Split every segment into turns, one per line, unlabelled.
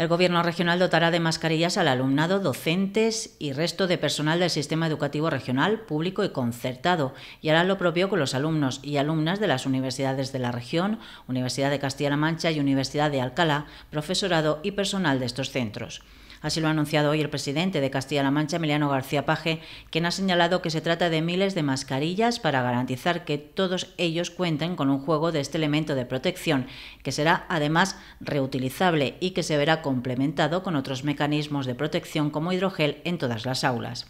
El Gobierno regional dotará de mascarillas al alumnado, docentes y resto de personal del sistema educativo regional, público y concertado, y hará lo propio con los alumnos y alumnas de las universidades de la región, Universidad de Castilla-La Mancha y Universidad de Alcalá, profesorado y personal de estos centros. Así lo ha anunciado hoy el presidente de Castilla-La Mancha, Emiliano García Paje, quien ha señalado que se trata de miles de mascarillas para garantizar que todos ellos cuenten con un juego de este elemento de protección, que será además reutilizable y que se verá complementado con otros mecanismos de protección como hidrogel en todas las aulas.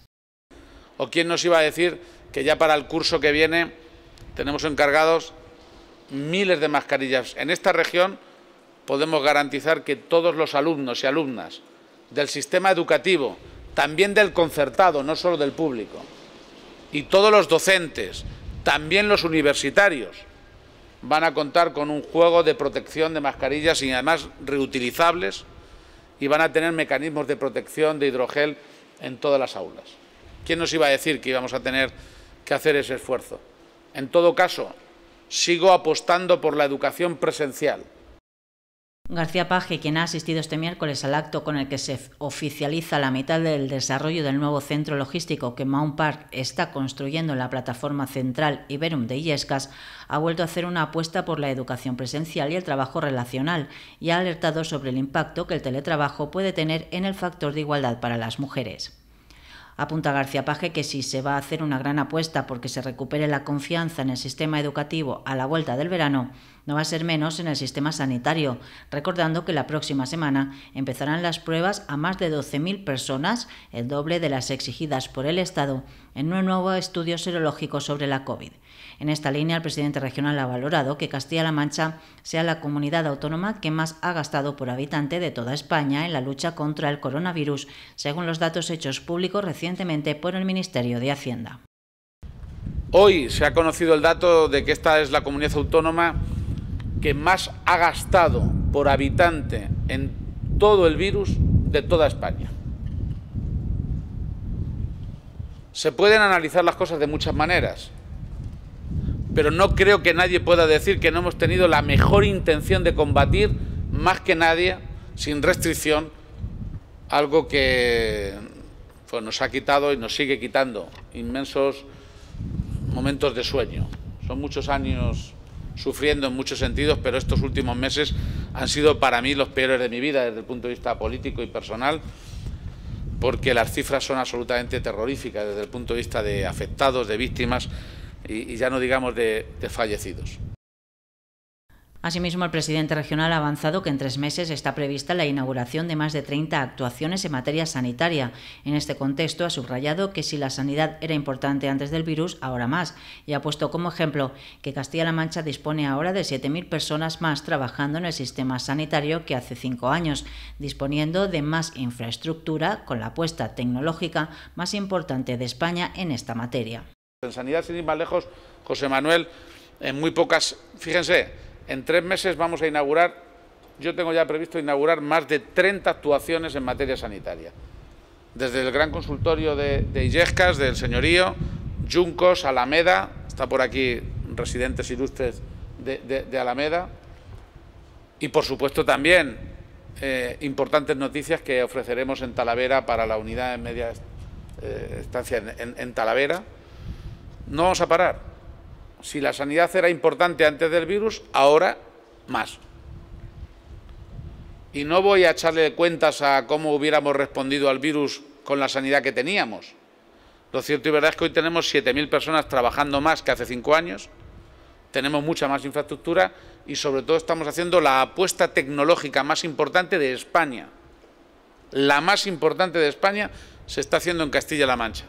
¿O quién nos iba a decir que ya para el curso que viene tenemos encargados miles de mascarillas? En esta región podemos garantizar que todos los alumnos y alumnas del sistema educativo, también del concertado, no solo del público, y todos los docentes, también los universitarios, van a contar con un juego de protección de mascarillas y además reutilizables y van a tener mecanismos de protección de hidrogel en todas las aulas. ¿Quién nos iba a decir que íbamos a tener que hacer ese esfuerzo? En todo caso, sigo apostando por la educación presencial.
García Paje, quien ha asistido este miércoles al acto con el que se oficializa la mitad del desarrollo del nuevo centro logístico que Mount Park está construyendo en la plataforma central Iberum de Illescas, ha vuelto a hacer una apuesta por la educación presencial y el trabajo relacional y ha alertado sobre el impacto que el teletrabajo puede tener en el factor de igualdad para las mujeres. Apunta García Paje que si se va a hacer una gran apuesta porque se recupere la confianza en el sistema educativo a la vuelta del verano, no va a ser menos en el sistema sanitario, recordando que la próxima semana empezarán las pruebas a más de 12.000 personas, el doble de las exigidas por el Estado, en un nuevo estudio serológico sobre la COVID. En esta línea, el presidente regional ha valorado que Castilla-La Mancha sea la comunidad autónoma que más ha gastado por habitante de toda España en la lucha contra el coronavirus, según los datos hechos públicos recientemente por el Ministerio de Hacienda.
Hoy se ha conocido el dato de que esta es la comunidad autónoma que más ha gastado por habitante en todo el virus de toda España. Se pueden analizar las cosas de muchas maneras, pero no creo que nadie pueda decir que no hemos tenido la mejor intención de combatir, más que nadie, sin restricción, algo que pues, nos ha quitado y nos sigue quitando inmensos momentos de sueño. Son muchos años sufriendo en muchos sentidos, pero estos últimos meses han sido para mí los peores de mi vida desde el punto de vista político y personal, porque las cifras son absolutamente terroríficas desde el punto de vista de afectados, de víctimas y, ya no digamos de, de fallecidos.
Asimismo, el presidente regional ha avanzado que en tres meses está prevista la inauguración de más de 30 actuaciones en materia sanitaria. En este contexto, ha subrayado que si la sanidad era importante antes del virus, ahora más, y ha puesto como ejemplo que Castilla-La Mancha dispone ahora de 7.000 personas más trabajando en el sistema sanitario que hace cinco años, disponiendo de más infraestructura con la apuesta tecnológica más importante de España en esta materia.
En sanidad, sin ir más lejos, José Manuel, en muy pocas, fíjense, en tres meses vamos a inaugurar, yo tengo ya previsto inaugurar más de 30 actuaciones en materia sanitaria. Desde el gran consultorio de, de del Señorío, Yuncos, Alameda, está por aquí residentes ilustres de, Alameda, y por supuesto también eh, importantes noticias que ofreceremos en Talavera para la unidad de media eh, estancia en Talavera. No vamos a parar. Si la sanidad era importante antes del virus, ahora más. Y no voy a echarle cuentas a cómo hubiéramos respondido al virus con la sanidad que teníamos. Lo cierto y verdad es que hoy tenemos 7.000 personas trabajando más que hace cinco años, tenemos mucha más infraestructura y sobre todo estamos haciendo la apuesta tecnológica más importante de España. La más importante de España se está haciendo en Castilla-La Mancha.